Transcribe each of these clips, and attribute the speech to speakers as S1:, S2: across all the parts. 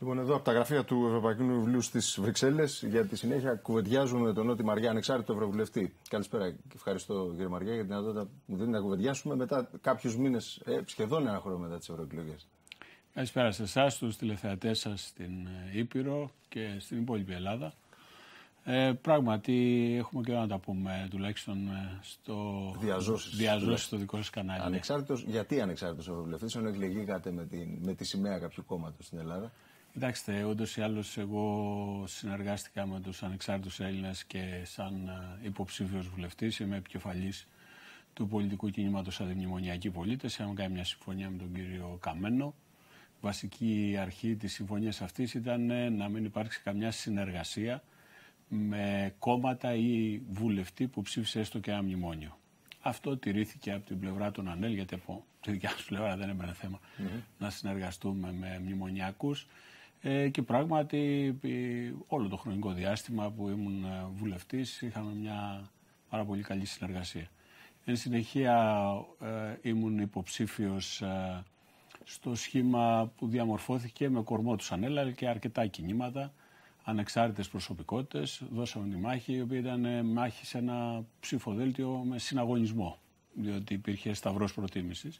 S1: Λοιπόν, εδώ από τα γραφεία του Ευρωπαϊκού Βιβλίου στις Βρυξέλλες, για τη συνέχεια κουβεντιάζουμε τον Νότι Μαριά, ανεξάρτητο ευρωβουλευτή. Καλησπέρα και ευχαριστώ κύριε Μαριά για την δυνατότητα που δίνετε να κουβεντιάσουμε μετά κάποιους μήνες, ε, σχεδόν ένα χρόνο μετά τις ευρωεκλογές. Καλησπέρα σε εσάς, στου τηλεθεατές σας στην ε, Ήπειρο και στην υπόλοιπη Ελλάδα. Ε, πράγματι, έχουμε καιρό να τα πούμε, ε, ε, τουλάχιστον στο διαζώσεις το δικό σας κανάλι. Ναι. Ανεξάρτητος, γιατί ανεξάρτητος ευρωβουλευτής, ενώ εκλεγήκατε με, με τη σημαία κάποιου κόμματος στην Ελλάδα. Κοιτάξτε, όντως ή άλλως, εγώ συνεργάστηκα με τους ανεξάρτητους Έλληνες και σαν ε, υποψήφιος βουλευτής είμαι επικεφαλής του πολιτικού κινήματος Αντιμνημονιακοί Πολίτες. Είχαμε κάνει μια συμφωνία με τον κύριο Καμένο. βασική αρχή της συμφωνίας αυτής ήταν ε, να μην υπάρξει καμιά συνεργασία με κόμματα ή βουλευτή που ψήφισε έστω και ένα μνημόνιο. Αυτό τηρήθηκε από την πλευρά των ΑΝΕΛ, γιατί από τη δικιά σου πλευρά δεν έμπαινε θέμα mm-hmm. να συνεργαστούμε με μνημονιακούς. Ε, και πράγματι ε, όλο το χρονικό διάστημα που ήμουν ε, βουλευτής είχαμε μια πάρα πολύ καλή συνεργασία. Εν συνεχεία ήμουν υποψήφιος στο σχήμα που διαμορφώθηκε με κορμό του Ανέλα και αρκετά κινήματα, ανεξάρτητες προσωπικότητες, δώσαμε τη μάχη, η οποία ήταν μάχη σε ένα ψηφοδέλτιο με συναγωνισμό, διότι υπήρχε σταυρός προτίμησης.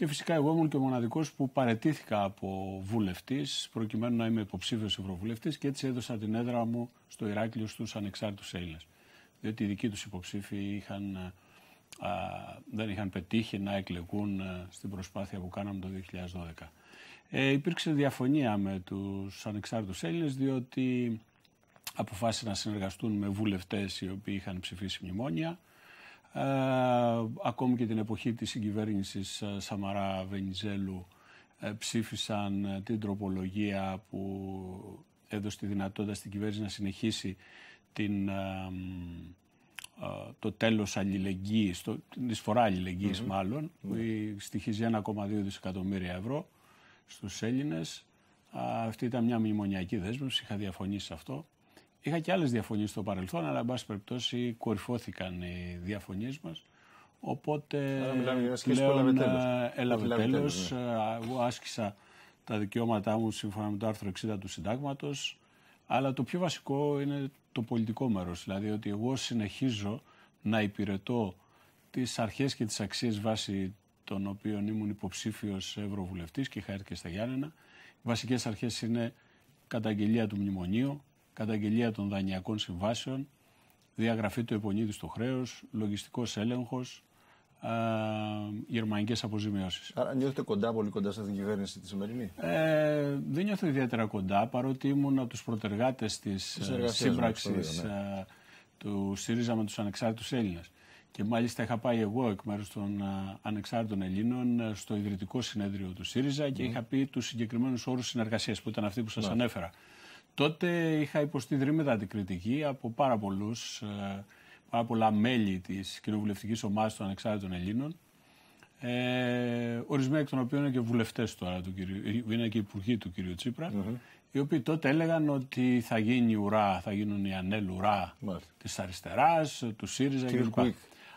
S1: Και φυσικά εγώ ήμουν και ο μοναδικός που παρετήθηκα από βουλευτής προκειμένου να είμαι υποψήφιος ευρωβουλευτής και έτσι έδωσα την έδρα μου στο Ηράκλειο στους ανεξάρτητους Έλληνες. Διότι οι δικοί τους υποψήφοι είχαν, ε, δεν είχαν πετύχει να εκλεγούν ε, στην προσπάθεια που κάναμε το 2012. Ε, υπήρξε διαφωνία με τους ανεξάρτητους Έλληνες, διότι αποφάσισαν να συνεργαστούν με βουλευτές οι οποίοι είχαν ψηφίσει μνημόνια ε, ακόμη και την εποχή της συγκυβέρνησης ε, Σαμαρά Βενιζέλου ε, ψήφισαν την τροπολογία που έδωσε τη δυνατότητα στην κυβέρνηση να συνεχίσει την, το τέλος αλληλεγγύης, το, την εισφορά αλληλεγγυης μάλλον, που mm στοιχίζει 1,2 δισεκατομμύρια ευρώ στους Έλληνες. αυτή ήταν μια μνημονιακή δέσμευση, είχα διαφωνήσει σε αυτό. Είχα και άλλες διαφωνίες στο παρελθόν, αλλά εν πάση περιπτώσει κορυφώθηκαν οι διαφωνίες μας. Οπότε πλέον έλαβε τέλος. Ε, ναι. Εγώ άσκησα τα δικαιώματά μου σύμφωνα με το άρθρο 60 του συντάγματος. Αλλά το πιο βασικό είναι το πολιτικό μέρος. Δηλαδή ότι εγώ συνεχίζω να υπηρετώ τις αρχές και τις αξίες βάσει των οποίων ήμουν υποψήφιος ευρωβουλευτής και είχα έρθει και στα Γιάννενα. Οι βασικές αρχές είναι καταγγελία του μνημονίου, καταγγελία των δανειακών συμβάσεων, διαγραφή του επονίδης στο χρέος, λογιστικός έλεγχος, γερμανικές αποζημιώσεις. Άρα νιώθετε κοντά, πολύ κοντά στην κυβέρνηση τη σημερινή. Ε, δεν νιώθω ιδιαίτερα κοντά, παρότι ήμουν από ε, ναι. ε, του προτεργάτε τη σύμπραξη του ΣΥΡΙΖΑ με του ανεξάρτητους Έλληνες. Και μάλιστα είχα πάει εγώ εκ μέρους των ε, ανεξάρτητων Ελλήνων στο ιδρυτικό συνέδριο του ΣΥΡΙΖΑ και ναι. είχα πει τους συγκεκριμένους όρους συνεργασίας που ήταν αυτοί που σας ναι. ανέφερα τότε είχα υποστεί δρύμετα την κριτική από πάρα, πολλούς, ε, πολλά μέλη της κοινοβουλευτικής ομάδας των ανεξάρτητων Ελλήνων, ε, ορισμένοι εκ των οποίων είναι και βουλευτές τώρα, του κυρίου, είναι και υπουργοί του κυρίου οι οποίοι τότε έλεγαν ότι θα γίνει ουρά, θα γίνουν οι ανέλ ουρά της αριστεράς, του ΣΥΡΙΖΑ κλπ.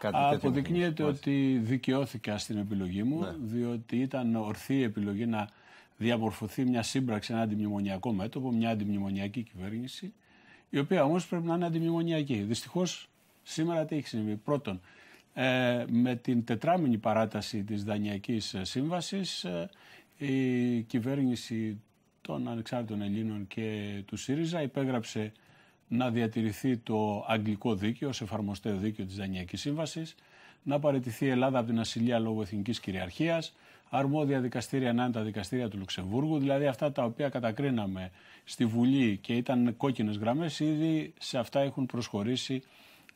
S1: Αποδεικνύεται ότι δικαιώθηκα στην επιλογή μου, ναι. διότι ήταν ορθή η επιλογή να διαμορφωθεί μια σύμπραξη, ένα αντιμνημονιακό μέτωπο, μια αντιμνημονιακή κυβέρνηση, η οποία όμως πρέπει να είναι αντιμνημονιακή. Δυστυχώς σήμερα τι έχει συμβεί. Πρώτον, ε, με την τετράμινη παράταση της Δανειακής Σύμβασης ε, η κυβέρνηση των Ανεξάρτητων Ελλήνων και του ΣΥΡΙΖΑ υπέγραψε να διατηρηθεί το αγγλικό δίκαιο, σε εφαρμοστέο δίκαιο της Δανειακής Σύμβασης, να παραιτηθεί η Ελλάδα από την ασυλία λόγω εθνικής κυριαρχίας, αρμόδια δικαστήρια να είναι τα δικαστήρια του Λουξεμβούργου, δηλαδή αυτά τα οποία κατακρίναμε στη Βουλή και ήταν κόκκινες γραμμές, ήδη σε αυτά έχουν προσχωρήσει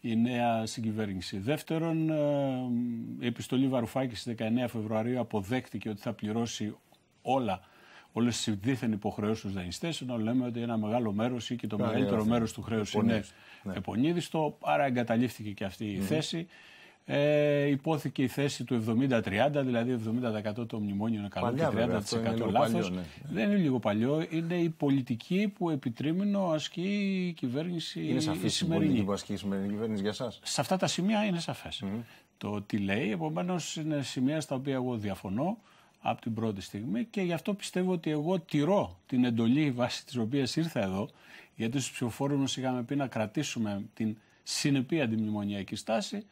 S1: η νέα συγκυβέρνηση. Δεύτερον, ε, η επιστολή Βαρουφάκης στις 19 Φεβρουαρίου αποδέχτηκε ότι θα πληρώσει όλα όλες τις δίθεν υποχρεώσεις του δανειστές, ενώ λέμε ότι ένα μεγάλο μέρος ή και το μεγαλύτερο μέρος του χρέους είναι ναι. Άρα εγκαταλείφθηκε και αυτή η θέση. Ε, υπόθηκε η θέση του 70-30, δηλαδή 70% το μνημόνιο είναι καλό Παλιά, και 30% βέβαια, λάθος. Ναι. Δεν είναι λίγο παλιό, είναι η πολιτική που επιτρίμηνο ασκεί η κυβέρνηση είναι σαφής η πολιτική που ασκεί η σημερινή κυβέρνηση για εσάς. Σε αυτά τα σημεία σαφέ. Το τι λέει, επομένως είναι σημεία στα οποία εγώ διαφωνώ από την πρώτη στιγμή και γι' αυτό πιστεύω ότι εγώ τηρώ την εντολή βάσει της οποίας ήρθα εδώ γιατί στους ψηφοφόρους είχαμε πει να κρατήσουμε την συνεπή αντιμνημονιακή στάση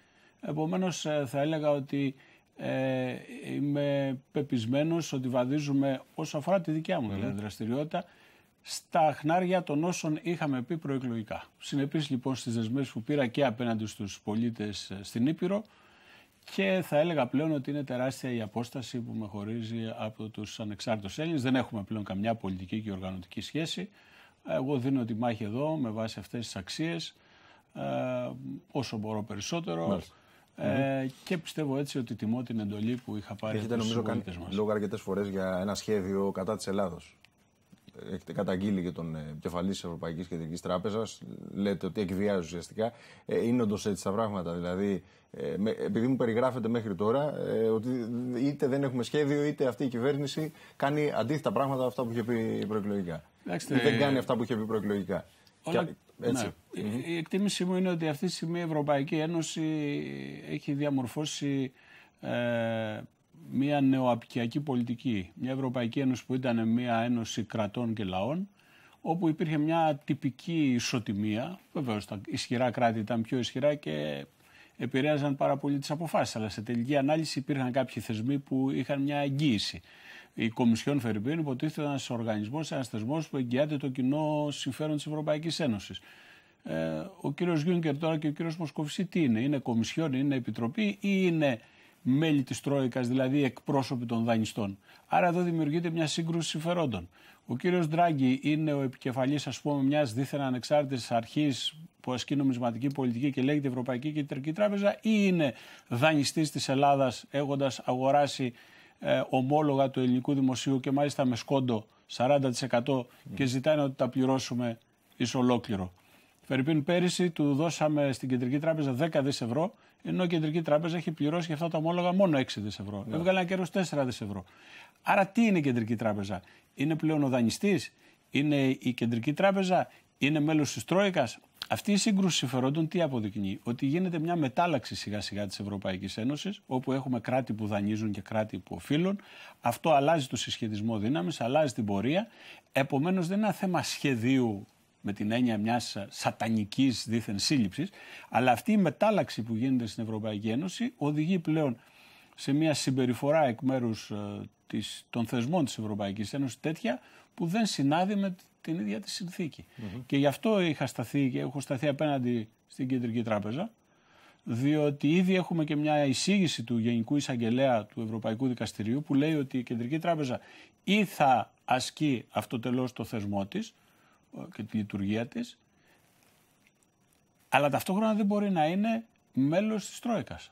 S1: Επομένως ε, θα έλεγα ότι ε, είμαι πεπισμένος ότι βαδίζουμε όσο αφορά τη δικιά μου δηλαδή, δραστηριότητα στα χνάρια των όσων είχαμε πει προεκλογικά. Συνεπής λοιπόν στις δεσμές που πήρα και απέναντι στους πολίτες ε, στην Ήπειρο και θα έλεγα πλέον ότι είναι τεράστια η απόσταση που με χωρίζει από τους ανεξάρτητους Έλληνες. Δεν έχουμε πλέον καμιά πολιτική και οργανωτική σχέση. Εγώ δίνω τη μάχη εδώ με βάση αυτές τις αξίες ε, όσο μπορώ περισσότερο. Ε, ναι. και πιστεύω έτσι ότι τιμώ την εντολή που είχα πάρει Έχετε νομίζω κάνει λόγο αρκετές φορές για ένα σχέδιο κατά της Ελλάδος. Έχετε καταγγείλει και τον ε, κεφαλή της Ευρωπαϊκής Κεντρικής Τράπεζας. Λέτε ότι εκβιάζει ουσιαστικά. Ε, είναι όντως έτσι τα πράγματα. Δηλαδή, ε, επειδή μου περιγράφεται μέχρι τώρα ε, ότι είτε δεν έχουμε σχέδιο, είτε αυτή η κυβέρνηση κάνει αντίθετα πράγματα από αυτά που είχε πει προεκλογικά. ή δεν ε, κάνει αυτά που είχε πει προεκλογικά.
S2: Όλα, ναι.
S1: Η εκτίμησή μου είναι ότι αυτή τη στιγμή η Ευρωπαϊκή Ένωση έχει διαμορφώσει ε, μια νεοαπικιακή πολιτική. Μια Ευρωπαϊκή Ένωση που ήταν μια ένωση κρατών και λαών, όπου υπήρχε μια τυπική ισοτιμία. Βεβαίως τα ισχυρά κράτη ήταν πιο ισχυρά και επηρέαζαν πάρα πολύ τις αποφάσεις. Αλλά σε τελική ανάλυση υπήρχαν κάποιοι θεσμοί που είχαν μια εγγύηση. Η Κομισιόν Φερρυπίν υποτίθεται ένας οργανισμός, ένας θεσμός που εγγυάται το κοινό συμφέρον της Ευρωπαϊκής Ένωσης. Ε, ο κύριος Γιούνκερ τώρα και ο κύριος Μοσκοφισή τι είναι, είναι κομισιόν, είναι επιτροπή ή είναι μέλη της Τρόικας, δηλαδή εκπρόσωποι των δανειστών. Άρα εδώ δημιουργείται μια σύγκρουση συμφερόντων. Ο κύριος Ντράγκη είναι ο επικεφαλής, ας πούμε μιας δίθεν ανεξάρτητης αρχής που ασκεί νομισματική πολιτική και λέγεται Ευρωπαϊκή Κεντρική Τράπεζα ή είναι δανειστής της Ελλάδας, έχοντας αγοράσει ε, ομόλογα του ελληνικού δημοσίου και μάλιστα με σκόντο 40% και ζητάνε ότι τα πληρώσουμε εις ολόκληρο. Φερρυπίν πέρυσι του δώσαμε στην Κεντρική Τράπεζα 10 δις ευρώ, ενώ η Κεντρική Τράπεζα έχει πληρώσει για αυτά τα ομόλογα μόνο 6 δις ευρώ. Yeah. Ναι. Έβγαλε ένα κέρδος 4 δις ευρώ. Άρα τι είναι η Κεντρική Τράπεζα. Είναι πλέον ο δανειστής, είναι η Κεντρική Τράπεζα είναι μέλος της Τρόικας. Αυτή η σύγκρουση συμφερόντων τι αποδεικνύει, ότι γίνεται μια μετάλλαξη σιγά σιγά της Ευρωπαϊκής Ένωσης, όπου έχουμε κράτη που δανείζουν και κράτη που οφείλουν. Αυτό αλλάζει το συσχετισμό δύναμης, αλλάζει την πορεία. Επομένως, δεν είναι ένα θέμα σχεδίου με την έννοια μιας σατανικής δίθεν σύλληψης, αλλά αυτή η μετάλλαξη που γίνεται στην Ευρωπαϊκή Ένωση οδηγεί πλέον σε μια συμπεριφορά εκ μέρους ε, της, των θεσμών της Ευρωπαϊκής Ένωσης τέτοια που δεν συνάδει με την ίδια τη συνθηκη Και γι' αυτό είχα σταθεί και έχω σταθεί απέναντι στην Κεντρική Τράπεζα, διότι ήδη έχουμε και μια εισήγηση του Γενικού Εισαγγελέα του Ευρωπαϊκού Δικαστηρίου που λέει ότι η Κεντρική Τράπεζα ή θα ασκεί αυτοτελώς το θεσμό της ε, και τη λειτουργία της, αλλά ταυτόχρονα δεν μπορεί να είναι μέλος της Τρόικας.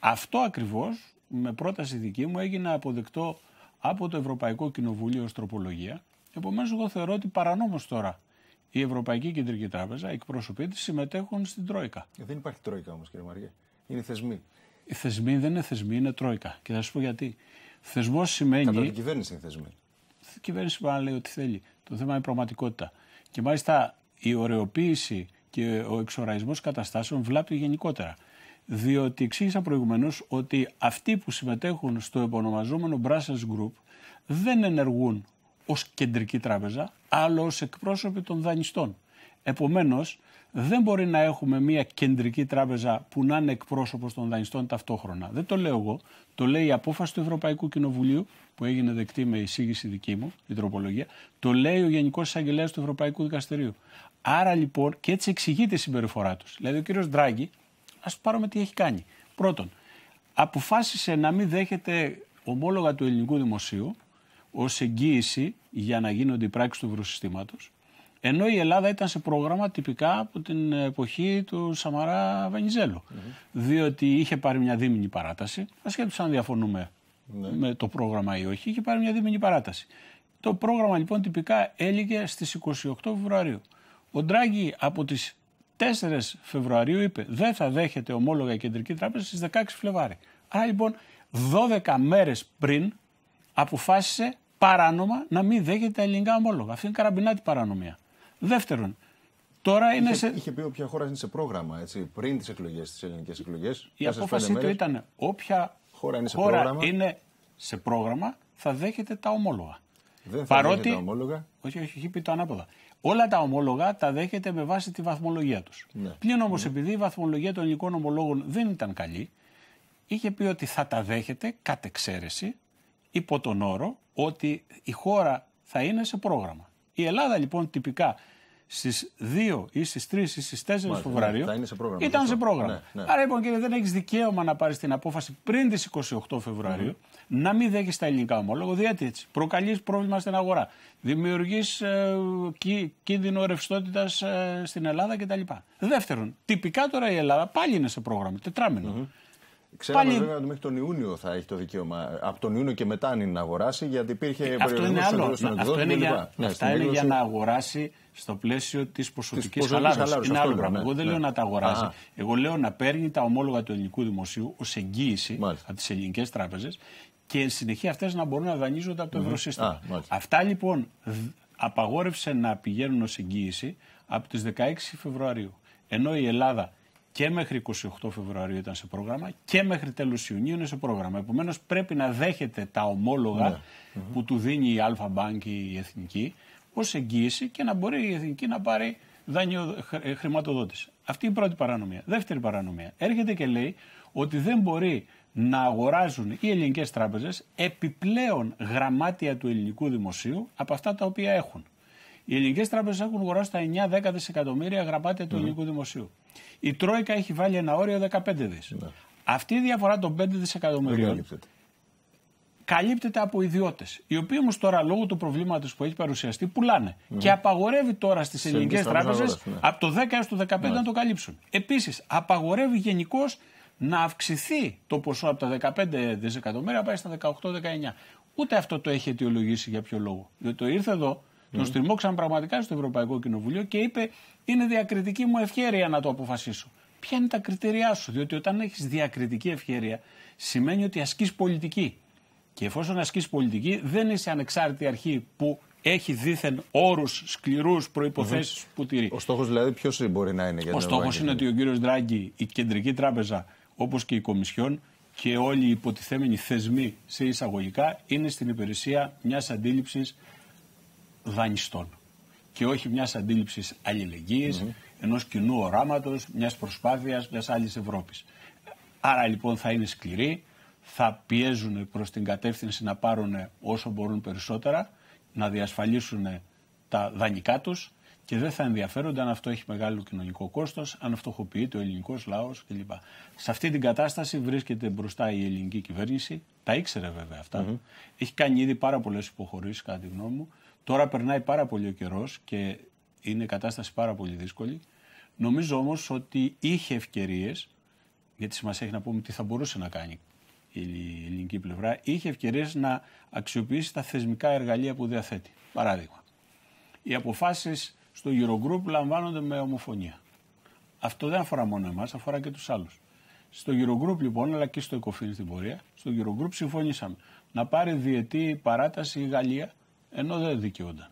S1: Αυτό ακριβώς με πρόταση δική μου έγινε αποδεκτό από το Ευρωπαϊκό Κοινοβούλιο ως τροπολογία. Επομένως εγώ θεωρώ ότι παρανόμως τώρα η Ευρωπαϊκή Κεντρική Τράπεζα, οι εκπρόσωποι συμμετέχουν στην Τρόικα. Δεν υπάρχει Τρόικα όμως, κύριε Μαριέ. Είναι θεσμοί. Οι θεσμοί δεν είναι θεσμοί, είναι Τρόικα. Και θα σου πω γιατί. Θεσμός σημαίνει. Κατά την κυβέρνηση είναι θεσμοί. Η κυβέρνηση μπορεί λέει ό,τι θέλει. Το θέμα είναι πραγματικότητα. Και μάλιστα η ωρεοποίηση και ο εξοραϊσμός καταστάσεων βλάπτει γενικότερα διότι εξήγησα προηγουμένως ότι αυτοί που συμμετέχουν στο επωνομαζόμενο Brussels Group δεν ενεργούν ως κεντρική τράπεζα, αλλά ως εκπρόσωποι των δανειστών. Επομένως, δεν μπορεί να έχουμε μια κεντρική τράπεζα που να είναι εκπρόσωπος των δανειστών ταυτόχρονα. Δεν το λέω εγώ. Το λέει η απόφαση του Ευρωπαϊκού Κοινοβουλίου, που έγινε δεκτή με εισήγηση δική μου, η τροπολογία. Το λέει ο Γενικός Εισαγγελέας του Ευρωπαϊκού Δικαστηρίου. Άρα λοιπόν, και έτσι εξηγείται η συμπεριφορά τους. Δηλαδή, ο κύριος Ντράγκη Ας πάρουμε τι έχει κάνει. Πρώτον, αποφάσισε να μην δέχεται ομόλογα του ελληνικού δημοσίου ως εγγύηση για να γίνονται οι πράξεις του ευρωσυστήματο. Ενώ η Ελλάδα ήταν σε πρόγραμμα τυπικά από την εποχή του Σαμαρά Βενιζέλου. Mm -hmm. Διότι είχε πάρει μια δίμηνη παράταση, ασχέτω αν διαφωνούμε mm -hmm. με το πρόγραμμα ή όχι, είχε πάρει μια δίμηνη παράταση. Το πρόγραμμα λοιπόν τυπικά έλυγε στις 28 Φεβρουαρίου. Ο Ντράγκη από τις. 4 Φεβρουαρίου είπε δεν θα δέχεται ομόλογα η Κεντρική Τράπεζα στις 16 Φλεβάρι. Άρα λοιπόν 12 μέρες πριν αποφάσισε παράνομα να μην δέχεται τα ελληνικά ομόλογα. Αυτή είναι καραμπινάτη παρανομία. Δεύτερον, Τώρα είναι σε... είχε πει όποια χώρα είναι σε πρόγραμμα έτσι, πριν τις εκλογές, τις ελληνικές εκλογές. Η απόφαση του ήταν όποια χώρα είναι σε, χώρα πρόγραμμα. είναι σε πρόγραμμα θα δέχεται τα ομόλογα. Δεν θα Παρότι... δέχεται τα ομόλογα. Όχι, όχι, έχει πει το ανάποδα. Όλα τα ομόλογα τα δέχεται με βάση τη βαθμολογία τους. Ναι. Πλην όμως, ναι. επειδή η βαθμολογία των ελληνικών ομολόγων δεν ήταν καλή, είχε πει ότι θα τα δέχεται κατ' εξαίρεση υπό τον όρο ότι η χώρα θα είναι σε πρόγραμμα. Η Ελλάδα λοιπόν τυπικά στις 2 ή στις 3 ή στις 4 Φεβρουαρίου. ήταν σε πρόγραμμα. Ναι, ναι. Άρα λοιπόν κύριε, δεν έχεις δικαίωμα να πάρεις την απόφαση πριν τις 28 φεβρουαριου ναι. να μην δέχεις τα ελληνικά ομόλογα, διότι έτσι προκαλείς πρόβλημα στην αγορά. Δημιουργείς ε, κίνδυνο ρευστότητας ε, στην Ελλάδα κτλ. Δεύτερον, τυπικά τώρα η Ελλάδα πάλι είναι σε πρόγραμμα, Ξέραμε βέβαια ότι μέχρι τον Ιούνιο θα έχει το δικαίωμα. Από τον Ιούνιο και μετά είναι να αγοράσει, γιατί υπήρχε ε, Αυτό είναι άλλο. Αυτό είναι για, ναι, αυτά είναι για να αγοράσει στο πλαίσιο της ποσοτικής χαλάρωση. Είναι άλλο πράγμα. Ναι, Εγώ δεν ναι. λέω να τα αγοράσει. Εγώ λέω να παίρνει τα ομόλογα του ελληνικού δημοσίου ως εγγύηση Μάλιστα. από τις ελληνικές τράπεζες και εν συνεχεία αυτές να μπορούν να δανείζονται από το ευρωσύστημα. αυτά λοιπόν απαγόρευσε να πηγαίνουν ως εγγύηση από τις 16 Φεβρουαρίου. Ενώ η Ελλάδα και μέχρι 28 Φεβρουαρίου ήταν σε πρόγραμμα και μέχρι τέλος Ιουνίου είναι σε πρόγραμμα. Επομένως πρέπει να δέχεται τα ομόλογα ναι. που του δίνει η Αλφα Μπάνκ η Εθνική ως εγγύηση και να μπορεί η Εθνική να πάρει δάνειο ε, χρηματοδότηση. Αυτή η πρώτη παρανομία. Δεύτερη παρανομία. Έρχεται και λέει ότι δεν μπορεί να αγοράζουν οι ελληνικές τράπεζες επιπλέον γραμμάτια του ελληνικού δημοσίου από αυτά τα οποία έχουν. Οι ελληνικές τράπεζες έχουν αγοράσει τα 9-10 δισεκατομμύρια γραπάτια του mm. ελληνικού δημοσίου. Η Τρόικα έχει βάλει ένα όριο 15 δις. Ναι. Αυτή η διαφορά των 5 δισεκατομμυρίων καλύπτεται από ιδιώτες, οι οποίοι όμως τώρα λόγω του προβλήματος που έχει παρουσιαστεί πουλάνε. Ναι. Και απαγορεύει τώρα στις ελληνικέ τράπεζε ναι. από το 10 έως το 15 να το καλύψουν. Επίσης, απαγορεύει γενικώς να αυξηθεί το ποσό από τα 15 δισεκατομμύρια πάει στα 18-19. Ούτε αυτό το έχει αιτιολογήσει για ποιο λόγο. Διότι το ήρθε εδώ ναι. Τον στριμώξαν πραγματικά στο Ευρωπαϊκό Κοινοβούλιο και είπε: Είναι διακριτική μου ευχαίρεια να το αποφασίσω. Ποια είναι τα κριτήριά σου, διότι όταν έχεις διακριτική ευχαίρεια, σημαίνει ότι ασκείς πολιτική. Και εφόσον ασκείς πολιτική, δεν είσαι ανεξάρτητη αρχή που έχει δίθεν όρους, σκληρούς προποθέσει που τηρεί. Ο στόχος δηλαδή ποιος μπορεί να είναι για Ο στόχο είναι ότι ο κύριος Ντράγκη, η κεντρική τράπεζα, όπως και η Κομισιόν και όλοι οι υποτιθέμενοι θεσμοί σε εισαγωγικά είναι στην υπηρεσία μιας αντίληψης δανειστών και όχι μιας αντίληψης αλληλεγγύης, mm -hmm. ενός κοινού οράματος, μιας προσπάθειας μιας άλλης Ευρώπης. Άρα λοιπόν θα είναι σκληροί, θα πιέζουν προς την κατεύθυνση να πάρουν όσο μπορούν περισσότερα, να διασφαλίσουν τα δανεικά τους και δεν θα ενδιαφέρονται αν αυτό έχει μεγάλο κοινωνικό κόστος, αν φτωχοποιείται ο ελληνικός λαός κλπ. Σε αυτή την κατάσταση βρίσκεται μπροστά η ελληνική κυβέρνηση. Τα ήξερε βέβαια αυτά. Mm -hmm. Έχει κάνει ήδη πάρα πολλές υποχωρήσεις, κατά τη γνώμη μου. Τώρα περνάει πάρα πολύ ο καιρός και είναι κατάσταση πάρα πολύ δύσκολη. Νομίζω όμως ότι είχε ευκαιρίες, γιατί σημασία έχει να πούμε τι θα μπορούσε να κάνει η ελληνική πλευρά, είχε ευκαιρίες να αξιοποιήσει τα θεσμικά εργαλεία που διαθέτει. Παράδειγμα, οι αποφάσεις στο Eurogroup λαμβάνονται με ομοφωνία. Αυτό δεν αφορά μόνο εμάς, αφορά και τους άλλους. Στο Eurogroup λοιπόν, αλλά και στο ECOFIN στην πορεία, στο Eurogroup συμφωνήσαμε να πάρει διετή παράταση η Γαλλία ενώ δεν δικαιουνταν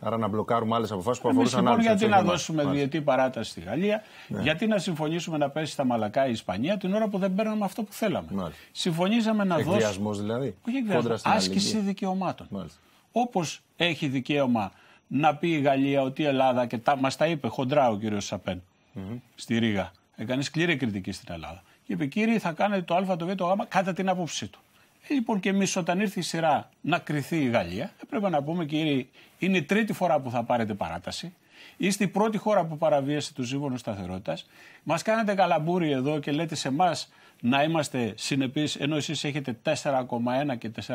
S1: Άρα να μπλοκάρουμε άλλες αποφάσεις που αφορούσαν άλλου. Λοιπόν, γιατί να δώσουμε διετή παράταση στη Γαλλία, ναι. γιατί να συμφωνήσουμε να πέσει στα μαλακά η Ισπανία την ώρα που δεν παίρναμε αυτό που θέλαμε. Μάλιστα. Συμφωνήσαμε να δώσουμε. δηλαδή. Όχι εκδιασμό. Άσκηση δικαιωμάτων. Όπως έχει δικαίωμα να πει η Γαλλία ότι η Ελλάδα και τα... μας τα είπε χοντρά ο κύριος στη Ρήγα. Έκανε σκληρή κριτική στην Ελλάδα. Και είπε, κύριε θα κάνετε το Α, το Β, το Γ κατά την άποψή του. Ε, λοιπόν και εμείς όταν ήρθε η σειρά να κρυθεί η Γαλλία, έπρεπε να πούμε κύριε, είναι η τρίτη φορά που θα πάρετε παράταση. Είστε η πρώτη χώρα που παραβίασε τους ζύγωνου σταθερότητας. Μας κάνετε καλαμπούρι εδώ και λέτε σε εμάς να είμαστε συνεπείς, ενώ εσείς έχετε 4,1 και 4,5% mm.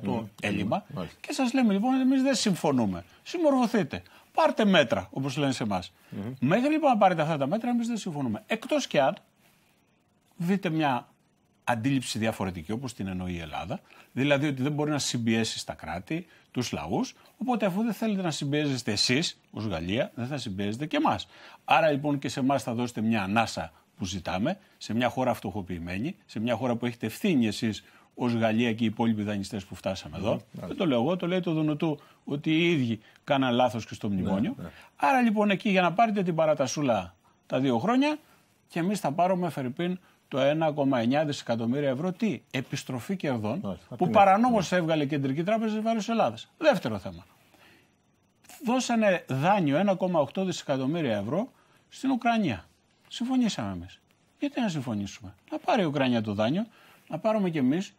S1: Ναι, ναι, έλλειμμα. Και σας λέμε λοιπόν, εμείς δεν συμφωνούμε. Συμμορφωθείτε. Πάρτε μέτρα, όπως λένε σε εμάς. Μέχρι λοιπόν να πάρετε αυτά τα μέτρα, εμείς δεν συμφωνούμε. Εκτός και αν δείτε μια αντίληψη διαφορετική όπως την εννοεί η Ελλάδα. Δηλαδή ότι δεν μπορεί να συμπιέσει τα κράτη, τους λαούς. Οπότε αφού δεν θέλετε να συμπιέζεστε εσείς ως Γαλλία, δεν θα συμπιέζετε και εμάς. Άρα λοιπόν και σε εμάς θα δώσετε μια ανάσα που ζητάμε, σε μια χώρα φτωχοποιημένη, σε μια χώρα που έχετε ευθύνη εσείς ως Γαλλία και οι υπόλοιποι δανειστές που φτάσαμε εδώ. Ναι, ναι. δεν το λέω εγώ, το λέει το Δονοτού ότι οι ίδιοι κάναν λάθος και στο ναι, μνημόνιο. Άρα λοιπόν εκεί για να πάρετε την παρατασούλα τα δύο χρόνια και εμείς θα πάρουμε φερρυπίν το 1,9 δισεκατομμύρια ευρώ τι, επιστροφή κερδών που παρανόμως ναι. έβγαλε η Κεντρική Τράπεζα της Βάρος Ελλάδας. Δεύτερο θέμα. Δώσανε δάνειο 1,8 δισεκατομμύρια ευρώ στην Ουκρανία. Συμφωνήσαμε εμείς. Γιατί να συμφωνήσουμε. Να πάρει η Ουκρανία το δάνειο, να πάρουμε κι εμείς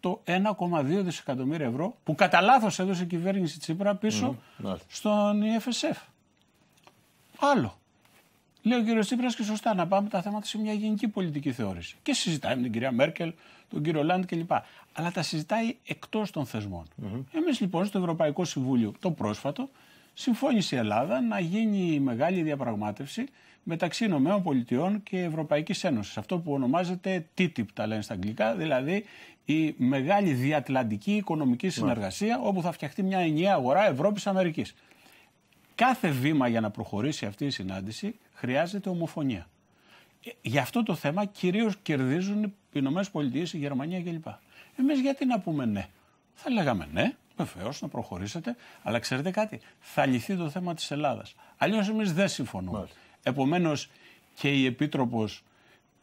S1: το 1,2 δισεκατομμύρια ευρώ που κατά λάθος έδωσε η κυβέρνηση Τσίπρα πίσω στον EFSF. Άλλο. Λέει ο κύριος Τσίπρας και σωστά να πάμε τα θέματα σε μια γενική πολιτική θεώρηση. Και συζητάει με την κυρία Μέρκελ, τον κύριο Λάντ κλπ. Αλλά τα συζητάει εκτός των θεσμων mm-hmm. Εμείς λοιπόν στο Ευρωπαϊκό Συμβούλιο το πρόσφατο συμφώνησε η Ελλάδα να γίνει μεγάλη διαπραγμάτευση μεταξύ Ηνωμένων Πολιτειών και Ευρωπαϊκής Ένωσης. Αυτό που ονομάζεται TTIP, τα λένε στα αγγλικά, δηλαδή η μεγάλη διατλαντική οικονομική όπου θα φτιαχτεί μια ενιαία αγορά Ευρώπης-Αμερικής. Κάθε βήμα για να προχωρήσει αυτή η συνάντηση χρειάζεται ομοφωνία. Ε, για αυτό το θέμα κυρίως κερδίζουν οι Ηνωμένες Πολιτείες, η Γερμανία κλπ. Εμείς γιατί να πούμε ναι. Θα λέγαμε ναι, βεβαίως να προχωρήσετε, αλλά ξέρετε κάτι, θα λυθεί το θέμα της Ελλάδας. Αλλιώς εμείς δεν συμφωνούμε. Επομένως και η Επίτροπος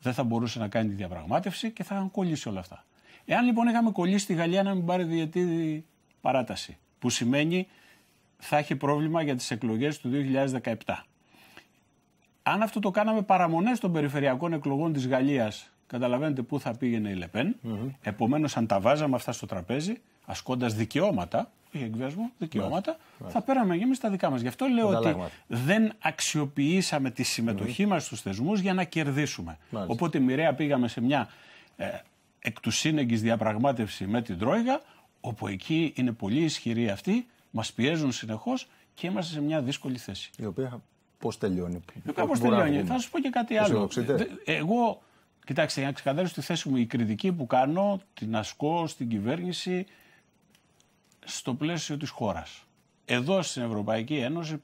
S1: δεν θα μπορούσε να κάνει τη διαπραγμάτευση και θα είχαν κολλήσει όλα αυτά. Εάν λοιπόν είχαμε κολλήσει τη Γαλλία να μην πάρει διετή παράταση, που σημαίνει θα έχει πρόβλημα για τις εκλογές του 2017. Αν αυτό το κάναμε παραμονές των περιφερειακών εκλογών της Γαλλίας, καταλαβαίνετε πού θα πήγαινε η Λεπέν. Επομένως, αν τα βάζαμε αυτά στο τραπέζι, ασκώντας ή όχι εκβιασμό, θα πέραμε και εμείς τα δικά μας. Γι' αυτό λέω ότι δεν αξιοποιήσαμε τη συμμετοχή mm-hmm. μας στους θεσμούς για να κερδίσουμε. Οπότε μοιραία πήγαμε σε μια ε, εκ του διαπραγμάτευση με την Τρόιγα, όπου εκεί είναι πολύ ισχυρή αυτή μας πιέζουν συνεχώς και είμαστε σε μια δύσκολη θέση. Η οποία πώς τελειώνει. Η οποία πώ τελειώνει. Θα σα πω και κάτι άλλο. Εγώ, κοιτάξτε, για να ξεκαθαρίσω τη θέση μου, η κριτική που κάνω την ασκώ στην κυβέρνηση στο πλαίσιο της χώρας. Εδώ στην Ευρωπαϊκή Ένωση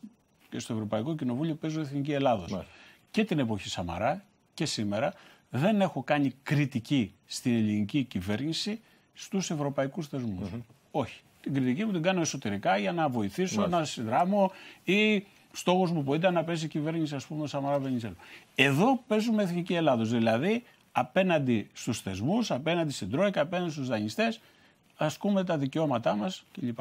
S1: και στο Ευρωπαϊκό Κοινοβούλιο παίζω Εθνική Ελλάδος. Ναι. Και την εποχή Σαμαρά και σήμερα δεν έχω κάνει κριτική στην ελληνική κυβέρνηση στους ευρωπαϊκούς θεσμούς. Mm -hmm. Όχι. Την κριτική μου την κάνω εσωτερικά για να βοηθήσω, να συνδράμω ή στόχος μου που ήταν να πέσει η κυβέρνηση, ας πούμε, Σαμαρά Βενιζέλο. Εδώ παίζουμε εθνική Ελλάδος. Δηλαδή, απέναντι στους θεσμούς, απέναντι στην Τρόικα, απέναντι στους δανειστές, ασκούμε τα δικαιώματά μας κλπ.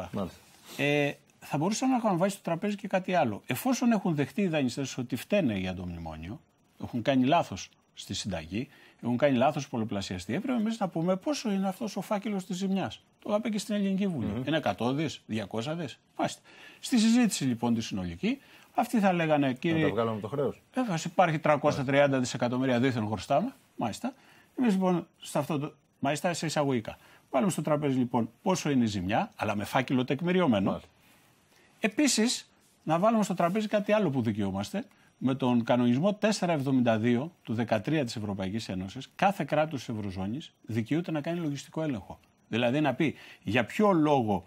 S1: Ε, θα μπορούσαν να έχουν βάλει στο τραπέζι και κάτι άλλο. Εφόσον έχουν δεχτεί οι δανειστές ότι φταίνε για το μνημόνιο, έχουν κάνει λάθος στη συνταγή, έχουν κάνει λάθος πολλαπλασιαστή, έπρεπε εμείς να πούμε πόσο είναι αυτός ο φάκελος της ζημιάς. Το είπαμε και στην Ελληνική Βουλή. Mm-hmm. 100 δι, 200 δις. Μάλιστα. Στη συζήτηση λοιπόν τη συνολική, αυτοί θα λέγανε. Κύριε, να τα βγάλουμε το χρέος. Ε, Βέβαια, υπάρχει 330 δισεκατομμύρια δίθεν χρωστάμε. Μάλιστα. Εμείς λοιπόν σε αυτό το. Μάλιστα σε εισαγωγικά. Βάλουμε στο τραπέζι λοιπόν πόσο είναι η ζημιά, αλλά με φάκελο Επίσης, να βάλουμε στο τραπέζι κάτι άλλο που δικαιούμαστε με τον κανονισμό 472 του 13 της Ευρωπαϊκής Ένωσης, κάθε κράτος της Ευρωζώνης δικαιούται να κάνει λογιστικό έλεγχο. Δηλαδή να πει για ποιο λόγο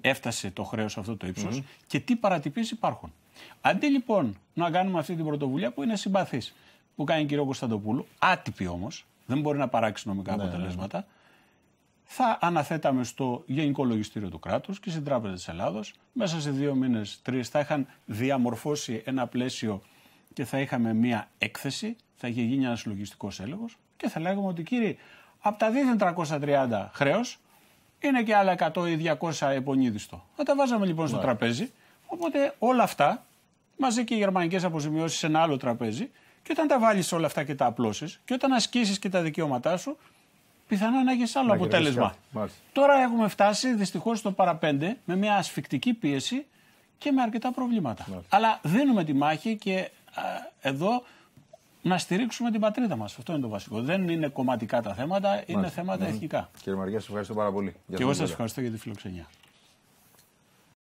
S1: έφτασε το χρέος αυτό το υψος και τι παρατυπίες υπάρχουν. Αντί λοιπόν να κάνουμε αυτή την πρωτοβουλία που είναι συμπαθής, που κάνει κύριο Κωνσταντοπούλου, άτυπη όμως, δεν μπορεί να παράξει νομικά ναι, ναι, ναι. αποτελέσματα, θα αναθέταμε στο Γενικό Λογιστήριο του Κράτους και στην Τράπεζα της Ελλάδος. Μέσα σε δύο μήνες, τρεις θα είχαν διαμορφώσει ένα πλαίσιο και θα είχαμε μία έκθεση, θα είχε γίνει ένας λογιστικός έλεγχος και θα λέγαμε ότι κύριε, από τα δίθεν 330 χρέος είναι και άλλα 100 ή 200 επονίδιστο. Θα τα βάζαμε λοιπόν στο τραπέζι. Οπότε όλα αυτά μαζί και οι γερμανικές αποζημιώσεις σε ένα άλλο τραπέζι. Και όταν τα βάλεις όλα αυτά και τα απλώσεις, και όταν ασκήσεις και τα δικαιώματά σου, πιθανόν να έχεις άλλο να αποτέλεσμα. Τώρα έχουμε φτάσει δυστυχώς στο παραπέντε με μια ασφικτική πίεση και με αρκετά προβλήματα. Μάλιστα. Αλλά δίνουμε τη μάχη και εδώ να στηρίξουμε την πατρίδα μας. Αυτό είναι το βασικό. Δεν είναι κομματικά τα θέματα, είναι θέματα εθνικά. Ναι. Κύριε Μαριά, σας ευχαριστώ πάρα πολύ. και εγώ σα ευχαριστώ για τη φιλοξενία.